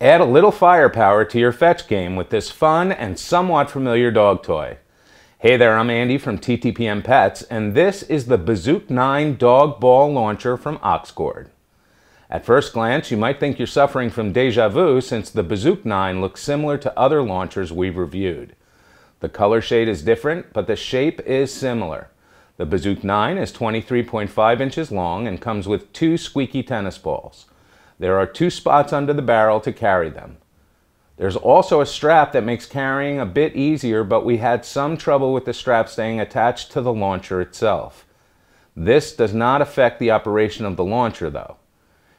Add a little firepower to your fetch game with this fun and somewhat familiar dog toy. Hey there, I'm Andy from TTPM Pets, and this is the Bazook 9 Dog Ball Launcher from Oxcord. At first glance, you might think you're suffering from deja vu since the Bazook 9 looks similar to other launchers we've reviewed. The color shade is different, but the shape is similar. The Bazook 9 is 23.5 inches long and comes with two squeaky tennis balls. There are two spots under the barrel to carry them. There's also a strap that makes carrying a bit easier, but we had some trouble with the strap staying attached to the launcher itself. This does not affect the operation of the launcher though.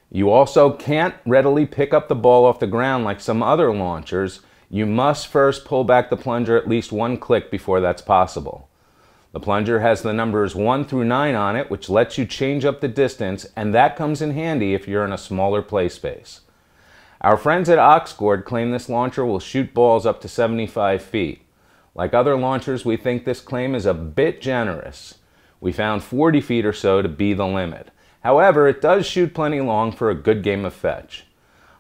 You also can't readily pick up the ball off the ground like some other launchers. You must first pull back the plunger at least one click before that's possible. The plunger has the numbers 1 through 9 on it, which lets you change up the distance, and that comes in handy if you're in a smaller play space. Our friends at Oxcord claim this launcher will shoot balls up to 75 feet. Like other launchers, we think this claim is a bit generous. We found 40 feet or so to be the limit. However, it does shoot plenty long for a good game of fetch.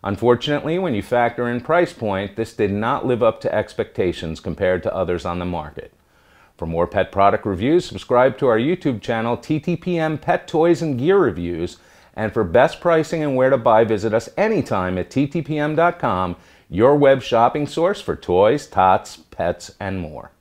Unfortunately, when you factor in price point, this did not live up to expectations compared to others on the market. For more pet product reviews, subscribe to our YouTube channel, TTPM Pet Toys and Gear Reviews. And for best pricing and where to buy, visit us anytime at ttpm.com, your web shopping source for toys, tots, pets, and more.